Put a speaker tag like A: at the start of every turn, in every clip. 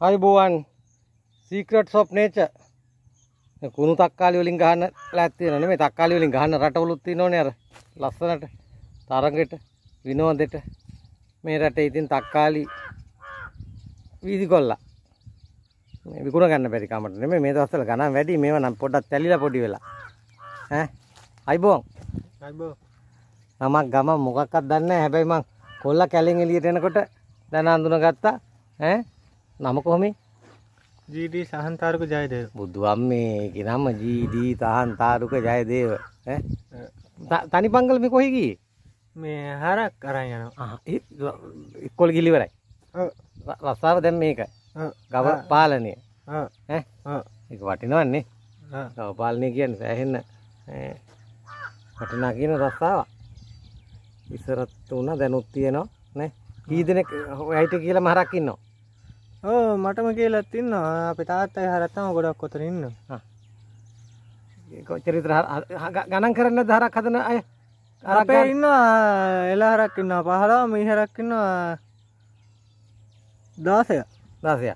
A: ආයුබෝවන් සීක්‍රට්ස් of nature කුණු තක්කාලි වලින් ගහන්න ලෑත් තියෙනවා නෙමෙයි තක්කාලි වලින් ගහන්න රටවලුත් තියෙනෝනේ අර ලස්සනට තරඟෙට විනෝදෙට මේ රටේ ඉතින් තක්කාලි වීදිකොල්ලා මේ විකුණ ගන්න බැරි කමට නෙමෙයි මේ දවස්වල ගණන් වැඩි මේව නම් පොඩ්ඩක් තැලිලා පොඩි වෙලා ඈ ආයුබෝවන් ආයුබෝ මම ගම මොකක්වත් දන්නේ නැහැ හැබැයි මං කොල්ලා කැලෙන් එළියට එනකොට දැන අඳුනගත්තා ඈ නම කොහොමේ? ජීඩී සහන්තාරුක ජයදේව. බුදුම් මේ නම ජීඩී සහන්තාරුක ජයදේව. ඈ තනිපංගල මේ කොහේ ගියේ? මේ හරක් අරන් යනවා. ඉක්කොල ගිලි ඉවරයි. රස්සාව දැන් මේක. ගව පාලනය. ඈ ඒක වටිනවන්නේ. ගව පාලනය කියන්නේ සෑහෙන්න වටිනා කියන රස්සාව. ඉස්සරත් උනා දැනුත් තියෙනවා නේ. කී දෙනෙක් ඔයයිට කියලා මහරක් ඉන්නවා. ඕ මටම කියලත් ඉන්න අප තාත්තයි හරත්තම ගොඩක් කොතර ඉන්න චරිතර ගණන් කරන්න දහරක් හදන අය අරපේ ඉන්න එලාහරක් ඉන්න පහලා මිහරක් ඉන්න දාසය දාසය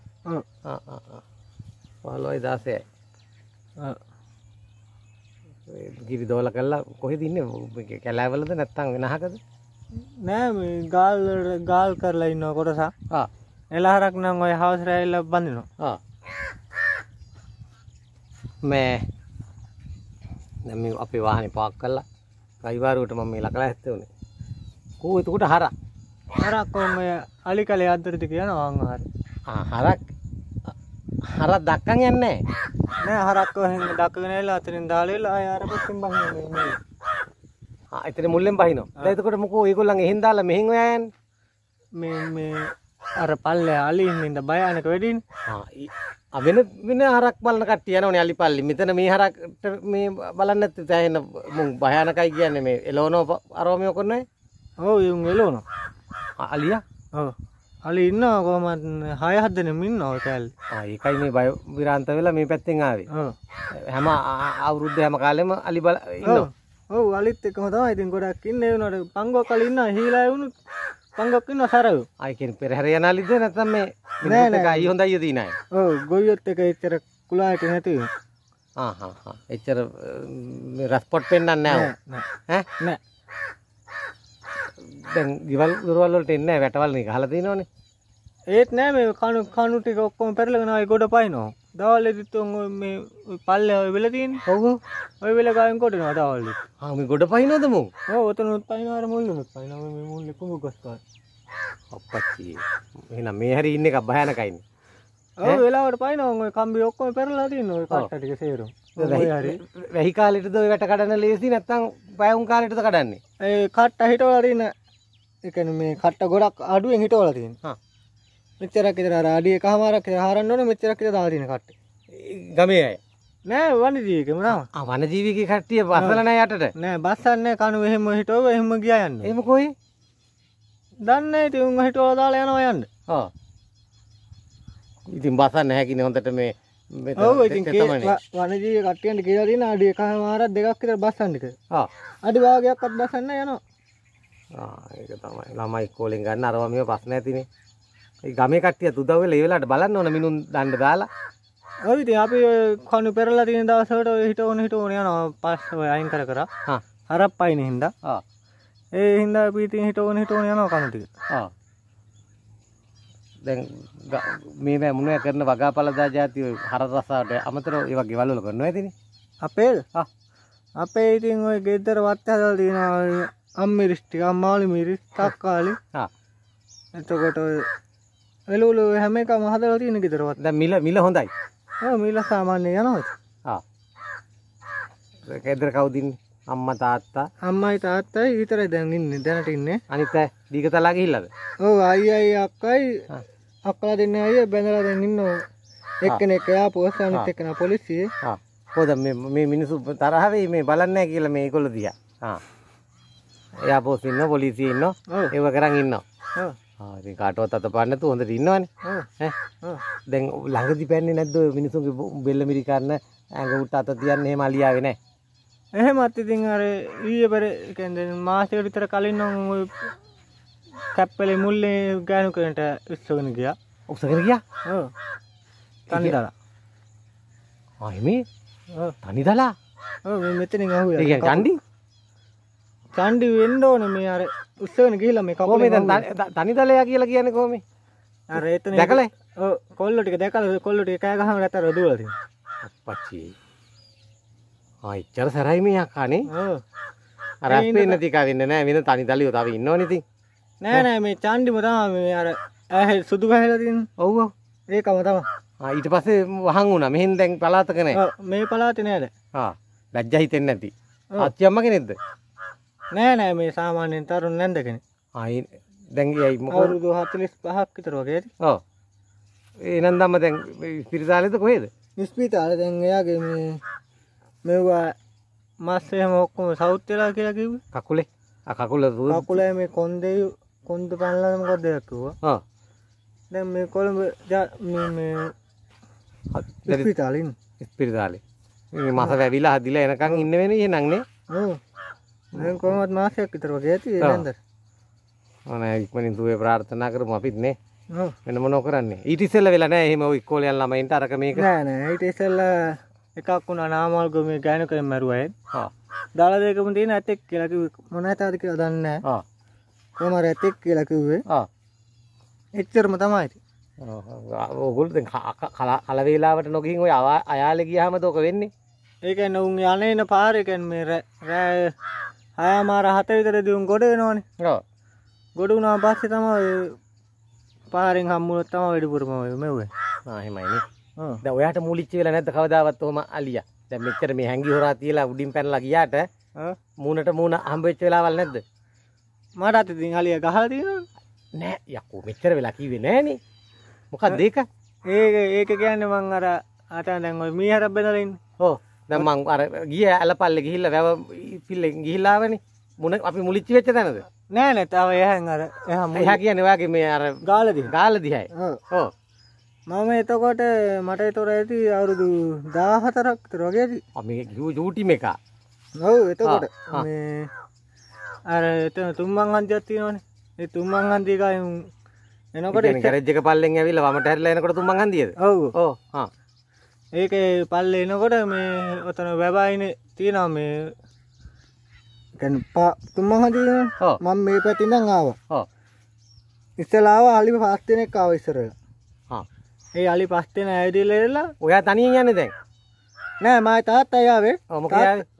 A: පහලොයි දාසයයි ගිරි දෝල කල්ලා කොහෙ දින්න කැලෑවලද නැත්තං වෙනහකද නෑ ගාල් ගාල් කරලා ඉන්න කොටසා එලහරක් නම් ඔය හවස් රැවිල්ල බඳිනවා ආ මේ දැන් මේ අපේ වාහනේ පාක් කරලා ගයිවාරුවට මම මේ ලකලා ඇත්තේ උනේ කෝ එතකොට හරක් හරක් කොහොම අලිකලේ අද්දරට කියනවා අං හරක් ආ හරක් හරක් දක්කන් යන්නේ නෑ හරක් කොහෙන් දක්කගෙන එලා අතරින් දාලා එලා ආය අර පැත්තෙන් බහිනවා ආ එතන මුල්ලෙන් බහිනවා දැන් එතකොට මොකෝ ඒගොල්ලන් එහෙන් දාලා මෙහෙන් ඔයා යන්නේ මේ මේ අර පල්ලේ අලින් ඉන්න බයනක වැඩින්නේ. වෙන වෙන හරක් බලන කට්ටිය යනවනේ අලි පල්ලි. මෙතන මේ හරකට මේ බලන්න නැත්නම් තැහෙන මුන් භයානකයි කියන්නේ මේ එලෝනෝ අරෝමිය කරන්නේ. ඔව් යුන් එලෝනෝ. අලියා? ඔව්. අලි ඉන්නවා කොහමද 6 7 දෙනෙම ඉන්නවා කැලේ. ආ ඒකයි මේ බය විරාන්ත වෙලා මේ පැත්තෙන් ආවේ. ඔව්. හැම අවුරුද්ද හැම කාලෙම අලි බල ඉන්නවා. ඔව් අලිත් එක්කම තමයි ඉතින් ගොඩක් ඉන්නේ වුණාට පංගුවක් අලි ඉන්නවා හීලා වුණොත් පංගක්කින්න සරව අයකෙන් පෙරහැර යනා ලිද නැතම් මේ නෑනයි හොඳ යදී නෑ ගොවියොත් එක එච්චර කුලාට නැතිව එච්චර රස්පොට් පෙන්න්න නෑ නෑ දැන් ගිවල් දුරවල්ලට එන්න වැටවල්න්නේ හලති නොනේ ඒත් නෑ මේ කණු කණුටික ඔක්කොම පෙරලගෙනයි ගොඩ පයිනවා දවල්ලෙදිත් මේ පල්ල වෙලතින් ඔහු ඔය වෙලකායෙන් කොටනවා දවල්ල හම ගොඩ පහිනදම ඔතනුත් පයිනර මුල්ලනුත් පයින මුල් ලෙකුම ගොස්කා අපපච්චිය එනම් මේ හරි ඉන්න එක බයනකයින් ඔය වෙලාවට පයින ඔය කම්බි ඔක්කොම පෙරලා තියන්න ඔය කට්ටටික සේරු වැහි කාලෙටද ඔය වැට කඩන්න ලේසි නැත්තම් පයවුන් කාලෙටද කඩන්නේ ඒ කට්ට හිටවලතින්න එකන මේ කට්ට ගොඩක් අඩුවෙන් හිටවලතින් හා මෙච්චරක් විතර අර අඩිය එකමාරක් විතර හරන්න ඕනේ මෙච්චරක් විතර දාලා තියෙන කට්ටේ. ගමේ අය. නෑ වනජීවිකේම නම. ආ වනජීවිකේ කට්ටිය බස්සලා නෑ යටට. නෑ බස්සන්නේ කණු එහෙම හිටවව එහෙම ගියා යන්නේ. එහෙම කොයි? දන්නේ ඉතින් උන් හිටවලා දාලා යනවා යන්න. ආ. ඉතින් බස්සන්නේ නැහැ කිනේ හොඳට මේ ඔව් ඉතින් වනජීවි කට්ටියන්ට කියලා තියෙන අඩි එකමාරක් දෙකක් විතර බස්සන්න කියලා. ආ. අඩි භාගයක්වත් බස්සන්න යනවා. ආ ඒක තමයි. ළමයි ඉස්කෝලෙන් ගන්න අරවා මේව ප්‍රශ්න ඇතිනේ. ගමේ කට්ටිය උදව්වෙලා ඒ වෙලාවට බලන්න ඕන මිනුන් දණ්ඩ දාලා. ඔව් ඉතින් අපි කණු පෙරලා තියෙන දවසකට හිට ඕන හිට ඕන යනවා පස්ස ඔය අයින් කර කර. හා. හරප් පයින් හින්දා. ආ. ඒ හින්දා අපි ඉතින් හිට ඕන හිට ඕන යනවා කණු ටික. ආ. දැන් මේ මේ මුණය කරන වගාපලදා જાති ඔය හර රසාවට අමතරව ඒ වගේ වලවල කරනවා ඇතිනේ. අපේද? ආ. අපේ ඉතින් ඔය ගෙදර වත් හදලා තියෙනවා අම්මිරිස් ටික අම්මාලි මිරිස් තක්කාලි. ආ. එතකොට එලූල හැම එක මහදලා තියෙන ගෙදරවත්. දැන් මිල මිල හොඳයි. ඔව් මිල සාමාන්‍ය යනවාද? ආ. ගෙදර කවුද ඉන්නේ? අම්මා තාත්තා. අම්මයි තාත්තයි විතරයි දැන් ඉන්නේ. දැනට ඉන්නේ. අනිත් අය දීගතලා ගිහිල්ලාද? ඔව් අයියයි අක්කයි අක්කලා දෙන්නේ අයියා බැඳලා දැන් ඉන්නවා. එක්කෙනෙක් එයා පොස් අනිත් එක්කෙනා පොලිසියේ. ආ. කොහොද මේ මේ මිනිස්සු තරහ වෙයි මේ බලන්නේ නැහැ කියලා මේගොල්ලෝ දිහා. ආ. එයා පොස් ඉන්නවා පොලිසියේ ඉන්නවා. ඒව කරන් ඉන්නවා. ඔව්. ආරි කාටවත් අතපාන්න නැතුව හොඳට ඉන්නවනේ. ඈ. දැන් ළඟදි පෑන්නේ නැද්ද ඔය මිනිසුන්ගේ බෙල්ල මිරි කරන ඇඟ උට අත තියන්න එහෙම අලියාවේ නැහැ. එහෙමත් ඉතින් අර ඊයේ පෙර කියන්නේ මාසෙකට විතර කලින් නම් ඔය කැප්පලේ මුල්ලේ ගෑනු කෙනට උස්සගෙන ගියා. උස්සගෙන ගියා? ඔව්. තනිදලා. ආ එමේ? තනිදලා? ඔව් මෙතනින් අහුවෙලා. ඒ කියන්නේ චන්ඩි වෙන්න ඕනේ මේ අර උස්සගෙන ගිහිල්ලා මේ කකුලේ තනිතලයා කියලා කියන්නේ කොහොමද?
B: අර එතන දැකලා
A: ඔව් කොල්ල ටික දැකලා කොල්ල ටික කෑ ගහම නැතර දුවලා තියෙනවා. අප්පච්චි. ආයිච්චර සරයි මේ අක්කානේ. ඔව්. අර අපේන්න තිකා වෙන්නේ නැහැ. වෙන තනිතලියෝ තව ඉන්නවනේ ඉතින්. නෑ නෑ මේ චන්ඩිම තමයි මේ අර ඇහි සුදු ගහලා තියෙන්නේ. ඔව් ඔව්. ඒකම තමයි. ආ ඊට පස්සේ වහන් වුණා. මෙහෙන් දැන් පලාතක නැහැ. මේ පලාතේ නෑද? ආ. ලැජ්ජා හිතෙන්නේ නැති. අච්චි අම්මගේ නේද? නෑ නෑ මේ සාමාන්‍යයෙන් තරුණ නැන්දගෙන ආයි දැන් ගියයි මොකද අවුරුදු 45ක් විතර වගේ ඇති ඔව් ඒ නන්දම්ම දැන් ඉස්පිරිතාලෙද කොහෙද ඉස්පිරිතාලේ දැන් එයාගේ මේ මෙවුවා මස් එහෙම ඔක්කොම සවුත් වෙලා කියලා කිව්වේ කකුලේ ආ කකුල කකුලේ මේ කොන්දේ කොන්ද පැනලා මොකද දෙයක් කිව්වා ආ දැන් මේ කොළඹ මේ ඉස්පිරිතාලේ ඉස්පිරිතාලේ මේ මස වැවිලා හදිලා එනකන් ඉන්න වෙන්නේ එහෙනම් නේ දැන් කොහොමවත් මාසයක් විතර වගේ ඇති ඒ නේද? අනේ ඉක්මනින් දුවේ ප්‍රාර්ථනා කරමු අපිත් නේ. ඔව්. වෙන මොනෝ කරන්නේ? ඊට ඉස්සෙල්ලා වෙලා නෑ එහෙම ඔය ඉස්කෝලේ යන ළමයින්ට අරක මේක. නෑ නෑ ඊට ඉස්සෙල්ලා එකක් වුණා නාමල් ගොමේ ගෑනු කෙනෙක් මැරුවා ඒ. ආ. දාලා දෙකම තියෙන ඇතෙක් කියලා කිව්වේ මොන ඇතාවද කියලා දන්නේ නෑ. ආ. කොහම හරි ඇතෙක් කියලා කිව්වේ. ආ. එච්චරම තමයි. ඔගොල්ලෝ දැන් කල වේලාවට නොගින් ඔය අයාලේ ගියාම දෝක වෙන්නේ. ඒ කියන්නේ උන් යන්නේ පාර ඒ කියන්නේ මේ රෑ හය මාර හත විතර දුම් ගොඩ වෙනවානේ ගොඩ වුණා පස්සේ තමයි පාරෙන් හම්බුනොත් තමයි වැඩිපුරම මෙව්වේ ආ එහෙමයිනේ දැන් ඔයාට මූලිච්ච වෙලා නැද්ද කවදාවත් ඔහම අලියා දැන් මෙච්චර මේ හැංගි හොරා තියලා උඩින් පැනලා ගියාට මූණට මූණ හම්බෙච්ච වෙලාවල් නැද්ද මට අත ඉතින් අලියා ගහලා තියෙනවා නෑ යකෝ මෙච්චර වෙලා කිව්වේ නෑනේ මොකක්ද ඒක ඒක ඒක කියන්නේ මං අර අතන දැන් ඔය මීහරක් බඳලා ඉන්නේ ඕ දැන් මං අර ගිය ඇලපල්ලේ ගිහිල්ලා වැව පිල්ලෙන් ගිහිල්ලාවනේ මුණ අපි මුලිච්ච වෙච්ච තැනද නෑ නෑ තව එහන් අර එහා එහා කියන්නේ ඔයාගේ මේ අර ගාලදිහ ගාලදිහයි ඔව් මම එතකොට මට එතොර ඇති අවුරුදු 14ක් විතර වගේ ඇති. මේ ජූටි මේක. ඔව් එතකොට මේ අර එතන තුම්මන් හන්දියක් තියෙනවනේ. ඒ තුම්මන් හන්දිය ගායම් එනකොට ගෑරේජ් එක පල්ලෙන් ඇවිල්ලා වමට හැරිලා එනකොට තුම්මන් හන්දියද? ඔව්. ඔව්. හා ඒක පල්ල එනකොට මේ ඔතන වැබායින තියෙනවා මේ ගැන පා තුම්මහදී මම මේ පැතිනම් ආව ඉස්සලාව අලි පස්තනෙක් ආව ඉස්සරලා ඒ අලි පස්තෙන ඇදිලෙලා ඔයා තනියෙන් යන්න දැන් නෑ මයි තාත් අයාවේ මොක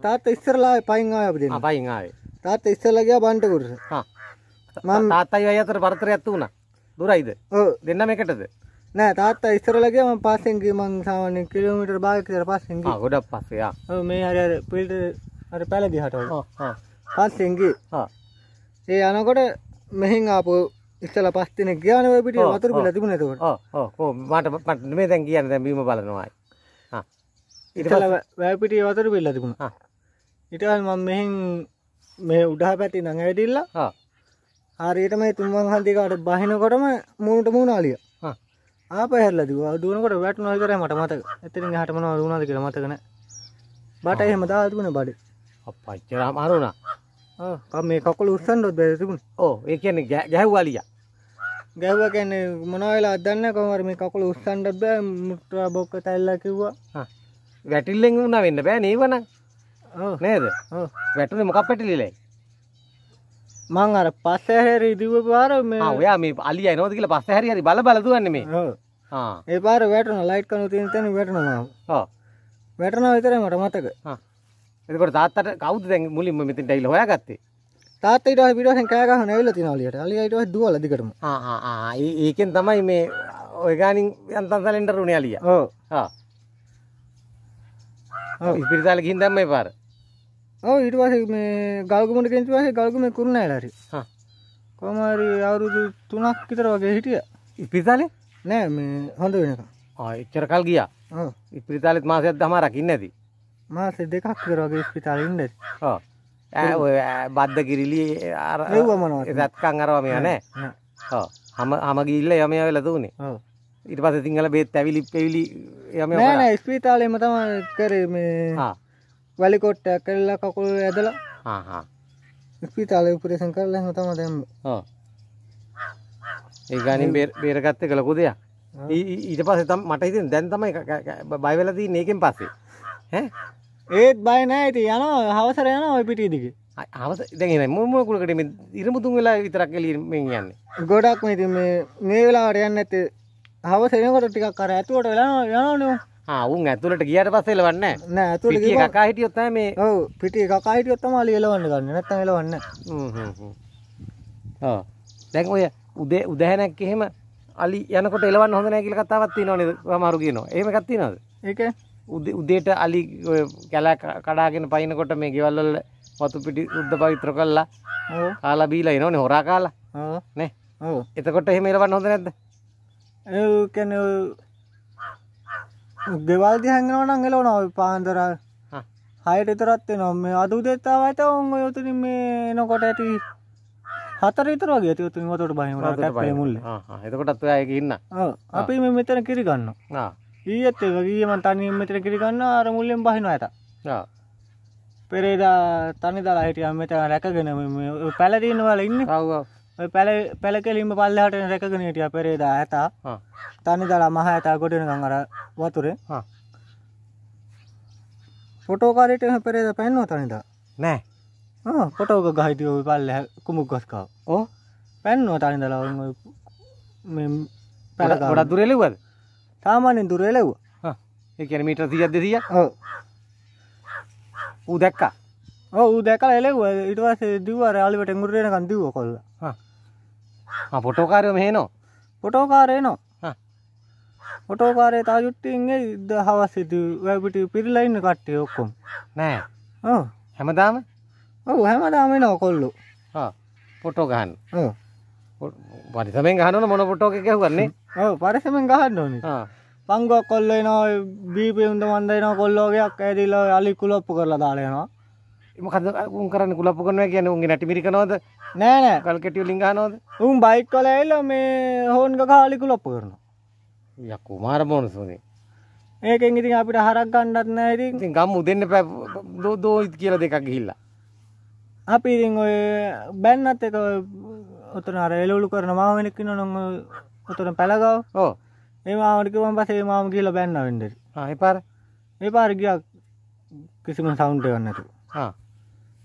A: තාත් ඉස්සරලා පයින් ආව දෙන්න පයින් ආවේ තාත් ඉස්සරලා ගියා බන්ටකුරුස මම තාත්තයි අය අතර පරතරයක් තුණා දුරයිද ඔව් දෙන්නම එකටද නෑ තාත්තා ඉස්සරලා ගියා මම පස්සෙන් ගිහ මං සාමාන්‍ය කිලෝමීටර් භාගයක් විතර පස්සෙන් ගිහ. ආ ගොඩක් පස්සේ ආ. ඔව් මේ හරි අර පිල්ට අර පැල දිහාට. ඔව් ආ. පස්සෙන් ගිහ. ආ. ඒ යනකොට මෙහෙන් ආපු ඉස්සලා පස් දිනේ ගියානේ ඔය පිටිය වතුර පිළ තිබුණේ එතකොට. ඔව් ඔව් කො මට මට මේ දැන් කියන්නේ දැන් බීම බලනවා. ආ. ඊට පස්සේ වැය පිටිය වතුර පිළ තිබුණා. ආ. ඊට පස්සේ මම මෙහෙන් මේ උඩහ පැත්තේ නම් ඇවිදිලා. ආ. හරියට මේ තුන්වන් හන්දියකට බහිනකොටම මූණට මූණ ආලියා. ආපහැරලා දුවා දුවනකොට වැටුණා විතරයි මට මතක. එතනින් එහාට මොනවද වුණාද කියලා මතක නැහැ. බට එහෙම දාලා තිබුණේ බඩේ. අපච්චර අමාරු නා. ආ කම් මේ කකුල උස්සන්නවත් බැරි තිබුණේ. ඔව් ඒ කියන්නේ ගැහුවා ලියා. ගැහුවා කියන්නේ මොනවා වෙලා අදන්න කොහොමද මේ කකුල උස්සන්නත් බෑ මුට්ටා බොක්ක තැල්ලා කිව්වා. හා. වැටිල්ලෙන් වුණා වෙන්න බෑ නේවනම්. ඔව් නේද? ඔව්. වැටුනේ මොකක් පැටිලිලයි? මං අර පස්ස හැරි දිව පාර මේ ඔයා මේ අලිය එනවද කියලා පස්ස හැරි හරි බල බල දුවන්නේ මේ ඒ පාර වැටන ලයිට් කනු තියෙන තැන වැටනවා වැටනවා විතරයි මට මතක එතකොට තාත්තට කවුද දැන් මුලින්ම මෙතෙන් ඇවිල්ලා හොයාගත්තේ තාත්තා ඊට පස්සේ පිටවෙන් කෑ ගහන ඇවිල්ලා තියනවා අලියට අලිය ඊට පස්සේ දුවලා දිගටම ආ ආ ආ ඒකෙන් තමයි මේ ඔය ගානින් යන්තම් සැලෙන්ඩර් උනේ අලියා ඔව් ආ ඔව් ඉස්පිරිතාලේ ගිහින් දැම්මේ පාර ඔව් ඊට පස්සේ මේ ගල්ගමුඩ ගෙන්තු පස්සේ ගල්ගමුඩ කුරුණායලාරි හා කොහමරි අවුරුදු 3ක් විතර වගේ හිටියා ඉස්පිරිතාලේ නෑ මේ හොඳ වෙනකම් එච්චර කල් ගියා ඉස්පිරිතාලෙත් මාසයක් දහමාරක් ඉන්න ඇති මාස දෙකක් විතර වගේ ඉස්පිරිතාලෙ ඉන්න ඇති ඔය බද්ද කිරිලි අර ඒව මොනවද සත්කම් අරවා මෙයා නෑ ඔව් හම හම ගිහිල්ලා යමයා වෙලා දුන්නේ ඔව් ඊට පස්සේ සිංහල බෙහෙත් ඇවිලි පෙවිලි යමයා නෑ නෑ ඉස්පිරිතාලෙම තමයි කරේ මේ ආ වැලිකොට්ටයක් කරලා කකුල ඇදලා ආ ආ ඉස්පිරිතාලේ උපරේෂන් කරලා එහෙම තමයි දැම්මේ ඔව් ඒ ගනින් බේරගත්ත එක ලොකු දෙයක්. ඊට පස්සේ තම මට හිතෙන දැන් තමයි බය වෙලා තියෙන්නේ ඒකෙන් පස්සේ. ඈ ඒත් බය නැහැ ඉතින් යනවා හවසර යනවා ওই පිටිය දිගේ. හවස දැන් එනයි මොන මොන කුලකට මේ ඉරමු තුන් වෙලා විතරක් එළියෙන් මෙන් යන්නේ. ගොඩක් මේ ඉතින් මේ මේ වෙලාවට යන්නේ නැත්තේ හවස එනකොට ටිකක් අර ඇතුලට වෙලා යනවනේ. උන් ඇතුලට ගියට පස්සේ එලවන්න නෑ ඇතුලට ගිය කකා හිටියොත් තමයි මේ ඔව් පිටි කකා හිටියොත් තමයි එලවන්න ගන්න නැත්නම් එලවන්න හ්ම් හ්ම් හ්ම් ඔව් දැන් ඔය උදේ උදැහැනක් එහෙම අලි යනකොට එලවන්න හොඳ නැහැ කියලා කතාවක් තියෙනව නේද? අමාරු කියනවා. එහෙම එකක් තියෙනවද? ඒක උදේට අලි ඔය කැලා කඩාගෙන පයින්නකොට මේ ගෙවල් වල වතු පිටි උද්ද පවිත්‍ර කළා. ඔව්. කාලා බීලා එනවනේ හොරා කාලා. ඔව්. නේ? ඔව්. එතකොට එහෙම එලවන්න හොඳ නැද්ද? ඒ කියන්නේ ගෙවල් දිහා යනවා නම් එලවනවා පාන්දර. හා. හයට විතරක් එනවා. මේ අද උදේට ආවයිත උන් ඔය උතින් මේ එනකොට ඇටි හතර විතර වගේ ඇති තුන් වතට බහිම රටේ මුල්ල. ආ එතකොටත් ඔයා ඒක ඉන්න. ඔව්. අපි මේ මෙතන කිරි ගන්නවා. ආ. ඊයේත් ඒ වගේ මම තනියෙන් මෙතන කිරි ගන්නවා අර මුල්ලෙන් බහිනවා ඇත. ආ. පෙරේදා තනි දාලා හිටියා මෙතන රැකගෙන මේ පැල දිනන වල ඉන්නේ. ඔව් ඔව්. ඔය පැල පැල කෙලින්ම පල්ලෙහාට රැකගෙන හිටියා පෙරේදා ඇත. ආ. තනි දාලා මහ ඇත ගොඩනගන් අර වතුරේ. ආ. ෆොටෝ කාලේට පෙරේදා පැන්නුවා තනිදා. නෑ. පොටෝක ගහිතය ඔය පල්ල කුමුක් ගොස්කා ඕ පැන්නවා තනි දලාව
B: පැල ගොඩක් දුරෙලෙවද
A: තාමානෙන් දුරෙලෙව්වා එකන මීට සිියත් දෙදිය ඌ දැක්කා ඔවු දැකල එලෙව ඉටවස දවර යාලිට ගුරෙන කන්දව කොල්ල පොටෝකාරය මේනෝ පොටෝකාරය නෝ පොටෝකාරය තා යුට්ටන්ගේ ද හවස්සිට වැපිට පිරිලයින්න කට්ටය ඔක්කොම් නෑ හැමදාම ඔව් හැමදාම එනවා කොල්ලෝ. ආ ෆොටෝ ගන්න. ඔව්. පරිසමෙන් ගහන්න ඕන මොන ෆොටෝ එකක් ගහන්නේ? ඔව් පරිසමෙන් ගහන්න ඕනේ. ආ. පංගෝ කොල්ලෝ එනවා බීපේ උන්ද මන්ද එනවා කොල්ලෝ ගයක් ඇදිලා අලි කුලප්පු කරලා දාලා යනවා. මොකද උන් කරන්නේ කුලප්පු කරනවා කියන්නේ උන්ගේ නැටි මිරි කරනවද? නෑ නෑ. කල් කැටි වලින් ගහනවද? උන් බයික් වල ඇවිල්ලා මේ හෝන් ගහ අලි කුලප්පු කරනවා. යකෝ මාර බොනසෝනේ. ඒකෙන් ඉතින් අපිට හරක් ගන්නත් නෑ ඉතින්. ඉතින් ගම් උදෙන්න දෝ දෝ කියලා දෙකක් ගිහිල්ලා. අපි ඉරිං ඔය බැන්නත් එක ඔතන අර එලවලු කරන මාවෙනෙක් න නො ඔතන පැළගව ඕ ඒ මාවටකිවන් පසේ මාම කියල බැන්න වෙන්ඩෙට ඒ පාර ඒ පාරගයක් කිසිම සෞන්ට ගන්නතු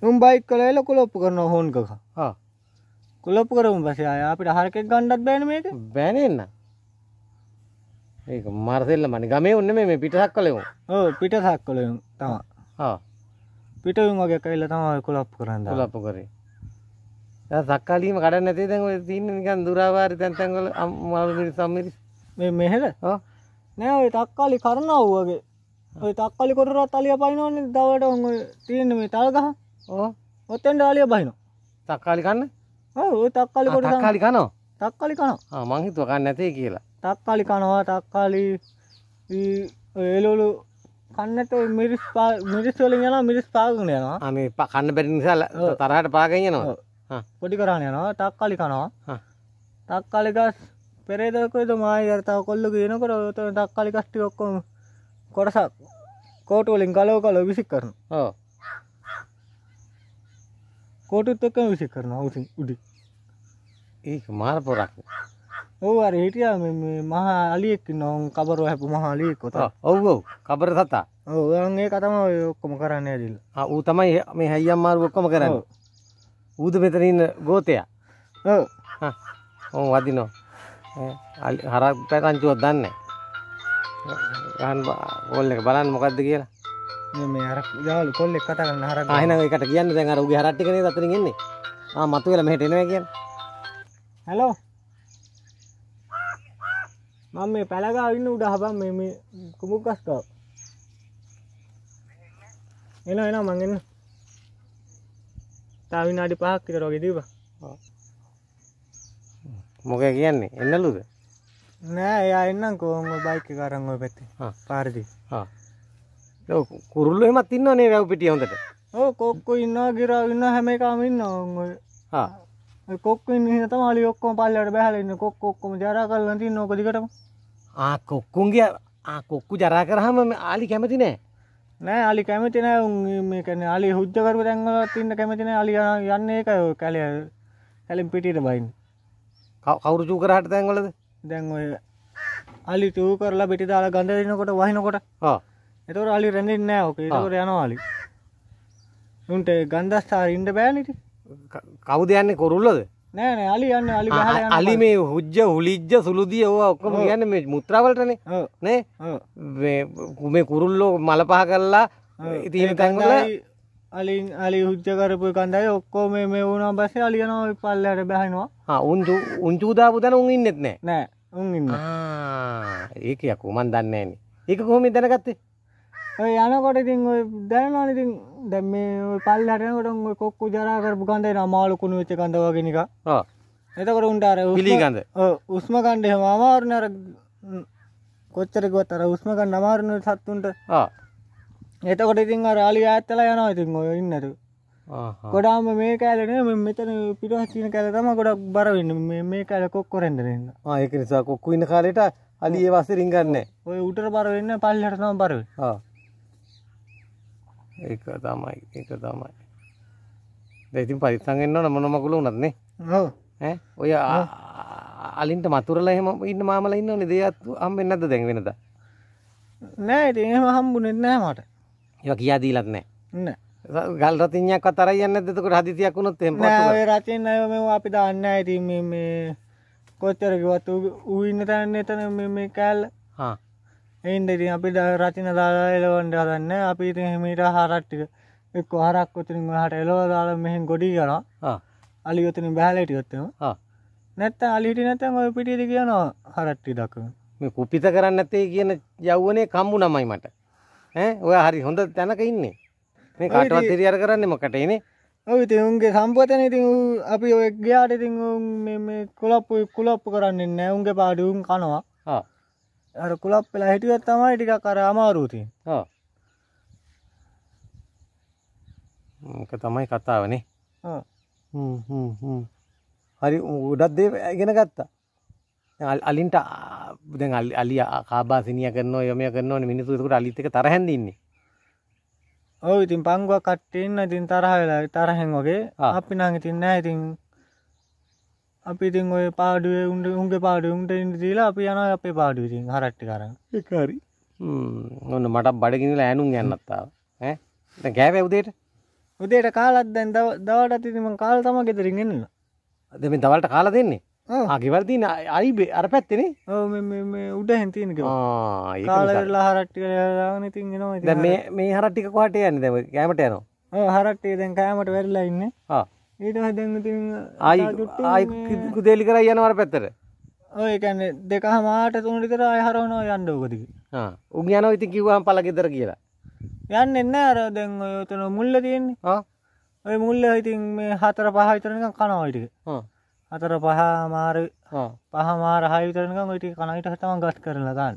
A: උම් බයික් කලල කොලොප්පු කරන හෝන්කක කොලොප්පු කරම පසේ අය අපිට හරකෙක් ගණ්ඩත් බැනීමට බැනන්න ඒ මර්සෙල්ල මනි ගමේ උන්න මේ පිටසක් කලෙමු පිටසක් කලෙමු තමා පිටවීම වගේ ඇවිල්ලා තමයි කොලප්පු කරන්න කොලප්පු කරේ දැන් සක්කාලීම කඩන්න නැති දැන් ඔය තින්නේ නිකන් දුරාවාරි තැන් තැන් වල අමාරු මිනිස් සම්මිරි මේ මෙහෙද නෑ ඔය තක්කාලි කරනව වගේ ඔය තක්කාලි කොටරත් අලිය පයින්නවන්නේ දවට ඔය තියෙන මේ තල් ගහ ඕ ඔතෙන්ට අලිය බහිනවා තක්කාලි කන්න ඔව් ඔය තක්කාලි කොට තක්කාලි කනවා තක්කාලි කනවා ආ මං හිතුවා කන්න නැතේ කියලා තක්කාලි කනවා තක්කාලි ඒලොලු කන්නට මිරිස් මිරිස් වලින් යනවා මිරිස් පාගගෙන යනවා මේ කන්න බැරි නිසා තරහට පාගෙන යනවා පොඩි කරාන යනවා තාක්කාලි කනවා තාක්කාලි ගස් පෙරේද කොයිද මායි අර තව කොල්ලු කියනකොට ඔතන තාක්කාලි ගස් ටික ඔක්කොම කොටසක් කෝටු වලින් ගලව ගලව විසික් කරනවා ඔව් කෝටුත් එක්කම විසික් කරනවා උඩින් උඩින් ඒක මාර පොරක් ඕවර හිටිය මහා අලියෙක් නොවන් කබර හැපු මහාලියෙක් කොත ඔව් ඔව් කබර සතා ඔව් ඒ කතම ඔක්කොම කරන්න ඇදිල්ල ඌ තමයි මේ හැයියම් මාරු ඔක්කොම කරන්න ඌද මෙතන ඉන්න ගෝතයා ඔව් ඔව් වදිනෝ හරක් පැකංචුවක් දන්නේ ගහන් ඕල් එක බලන්න මොකද්ද කියලා මේ අර යාළු කොල්ලෙක් කතා කරන හරක් ආ එහෙනම් ඒකට කියන්න දැන් අර උගේ හරක් ටික නේද අතරින් ඉන්නේ ආ මතුවෙලා මෙහෙට එනවා කියන්නේ හලෝ මම මේ පැළගාවින්න උඩ හබම් මේ මේ කුමුක් කස්ටෝ එන එන මං එන්න තව විනාඩි 5ක් විතර වගේ දීපන් මොකද කියන්නේ එන්නලුද නෑ එයා එන්නම්කෝ ඔය බයික් එක අරන් ඔය පැත්තේ හා පාරදී හා ඔව් කුරුල්ලෝ එමත් ඉන්නවනේ වැව් පිටිය හොඳට ඔව් කොක්කෝ ඉන්නවා ගිරා ඉන්නවා හැම එකම ඉන්නවා ඔය හා කොක්කන්න තමලි ඔක්කෝ පල්ලට බැහලන්න කොක් ඔක්කොම ජරා කරලති නොක දිකටම කොක්කුන්ගේ කොක්කු ජරා කරහම ආලි කැමති නෑ නෑ අලි කැමති නෑ උන්කන අලි හුද්ජකරපු තැන්වල තින්න කැමතින අලි යන්න එක කැලය කැලින් පිටිට බයින් කවුරුචූ කරහට තැන්වලද දැන් ඔය අලි තූ කරලා පිටි දාලා ගඳ දෙනකොට වහිනකොට එතවට අලි රැඳින් නෑ ඕක ට යනවාලි උන්ට ගන්දස්ථාර ඉන්ඩ බෑලිට කවුද යන්නේ කොරුල්ලද නෑ අලි යන්න අලි අලි මේ හුද්ජ හුලිජ්ජ සුළුදිය ඕවා ඔක්කොම කියන්න මේ මුත්‍රාවලටනේ නේ මේ කුරුල්ලෝ මල පහ කරලා ඉතින් තැන්වල අලින් අලි හුද්ජ කරපු කන්දයි ඔක්කෝ මේ මේ වුණා බස්සේ අලියනවා පල්ලයට බැහැනවා උන්තු උංචූදාපු තැන උන් ඉන්නෙත් නෑ නෑ උන් ඉන්න ඒක යකෝ මන් දන්නේ නෑනේ ඒක කොහොමද දැනගත්තේ ඔය යනකොට ඉතින් ඔය දැනනවනේ ඉතින් දැන් මේ ඔය පල්ලෙ හටනකොට ඔය කොක්කු ජරා කරපු ගඳ එනවා මාළු කුණු වෙච්ච ගඳ වගේ නිකන්. ආ. එතකොට උන්ට අර පිළිගඳ. ඔව් උස්ම ගන්න එහෙම අමාරුනේ අර කොච්චර ගොත් අර උස්ම ගන්න අමාරුන සත්තුන්ට එතකොට ඉතින් අර අලි ඈත්තලා යනවා ඉතින් ඔය ඉන්නතු ගොඩාම මේ කෑලන මෙතන පිටහස් තියෙන කෑල තමයි ගොඩක් බර වෙන්නේ මේ කෑල කොක්කොරෙන්ද නෙන්න ආ ඒක නිසා කොක්කු ඉන්න කාලේට අලි ඒ වස්තරින් ගන්නෑ ඔය උටර බර වෙන්න පල්ලට තමයි බර වෙන්නේ ආ ඒක තමයි ඒක තමයි දැන් ඉතින් පරිස්සම් වෙන්න ඕන මොන මකුල වුණත් නේ ඔව් ඈ ඔය අලින්ට මතුරලා එහෙම ඉන්න මාමලා ඉන්නවනේ දෙයත් හම්බෙන්නේ නැද්ද දැන් වෙනදා නෑ ඉතින් එහෙම හම්බුනේ නෑ මට ඒවා කියා දීලත් නෑ නෑ ගල් රතිනයක් අතරයි යන්න දෙතකට හදිසියක් වුණොත් එහෙම නෑ ඔය රතින මේ අපි දාන්න ඉතින් මේ මේ කොච්චර කිව්වත් ඌ ඉන්න තැන එතන මේ මේ කැල්ල හා එයින්ද ඉතින් අපි රචන දාලා එලවන්න හදන්න අපි ඉතින් හිමීට හරට්ටික එක්ක හරක් ඔතනින් හට එලෝ දාලා මෙහෙන් ගොඩි කරනවා අලි ඔතනින් බැලටියොත්තම නැත්ත අලිටි නැතම ඔය පිටිද කියනවා හරට්ටි දක්ව මේ කුපිත කරන්න ඇතේ කියන යව්වනේ කම්බු නමයි මට ඔය හරි හොඳ තැනක ඉන්නේ මේ කාටවත් තිරියර කරන්න මොකටේනේ ඔවිති උන්ගේ සම්පතන ඉතින් අපි ඔය ගයාට ඉතින් කොලප්පු කුලප්පු කරන්න නෑ උන්ගේ පාඩුම් කනවා අර කුලප් වෙලා හිටියොත් තමයි ටිකක් අර අමාරු තියෙන්නේ. ඔව්. ඒක තමයි කතාවනේ. ඔව්. හ්ම් හ්ම් හ්ම්. හරි උඩක් දේ ඉගෙන ගත්තා. දැන් අලින්ට දැන් අලි කාබාසිනියා කරනවා යොමියා කරනවනේ මිනිස්සු ඒකට අලිත් එක තරහෙන් දින්නේ. ඔව් ඉතින් පංගුවක් කට්ටේ ඉන්න ඉතින් තරහ වෙලා තරහෙන් වගේ අපි නම් ඉතින් නෑ ඉතින් අපි ඉතින් ඔය පාඩුවේ උන්ට උන්ගේ පාඩුව උන්ට ඉන්න දීලා අපි යනවා අපේ පාඩුව ඉතින් හරට්ටි කරන් ඒක හරි හ්ම් ඔන්න මට බඩගිනිලා ඈනුම් යන්නත් ආවා ඈ දැන් ගෑවේ උදේට උදේට කාලත් දැන් දවටත් ඉතින් මං කාලා තමයි ගෙදරින් එන්න දැන් මේ දවල්ට කාලා දෙන්නේ ආ ගෙවල් තියෙන අයි අර පැත්තේනේ ඔව් මේ මේ උඩහෙන් තියෙන ගෙවල් ආ ඒක කාලා හරට්ටි කරගෙන ඉතින් එනවා ඉතින් දැන් මේ මේ හරට්ටික කොහට යන්නේ දැන් කැමට යනවා ඔව් හරට්ටිය දැන් කැමට වෙරිලා ඉන්නේ ආ ඊට හදැති ආයි කුදේලි කර යනවර පැත්තර ඒකන්න දෙක හමාට තුනිතර අයහරවනෝ යන්න ඕකතික උන් යන ඉති කිව්වාම් පල ගෙදර කියලා යන්න එන්න අර දැන් ඔයතන මුල්ල තියන්නේ ඔය මුල්ල ඉතින් මේ හතර පහ විතරනක කනවයිටක හතර පහ මාර පහ මාර හාවිතරනක ඔයිට කනයිට හතම ගත් කරන ගන්න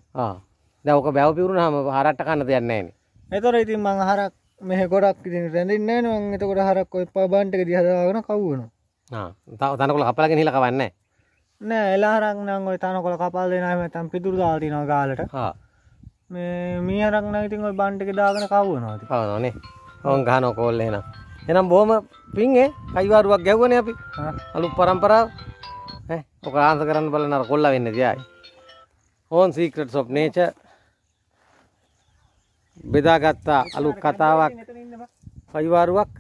A: දැවක බැවපිවරුණ හම හරට්ට කන්න දෙයන්නේන එතොර ඉතින් මං හරක් මෙහ ගොඩක් රැඳන්න න එතකොට හරක් එපා බන්ටක දිහදාගෙන කවුවන තනකොල කපලගෙන හිල කවන්න නෑ එලාරක් නං ඔය තනකොල කපල් දෙනම තම් පිතුර දාතින ගාලට මේ මීහරක් නැතින් ඔයි බන්ටක දාගෙන කවුවනවාති පවනේ ඔවන් ගාන කෝල්ලේන එනම් බෝම පින්ගේ කයිවාරුවක් ගැව්වන අපි අලු පරම්පරාව ඕක ආන්ස කරන්න බලන්නර කොල්ල වෙන්න දයයි ඕන් සීකට සොප් නේච බෙදාගත්තා අලුත් කතාවක් පයිවාරුවක්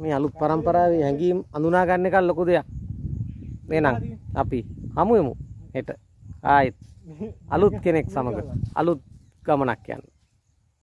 A: මේ අලුත් පරම්පරාවේ හැඟීම් අඳුනා ගන්න එක ලොකු දෙයක්. එහෙනම් අපි හමුවෙමු හෙට. ආයෙත් අලුත් කෙනෙක් සමග අලුත් ගමනක් යන්න.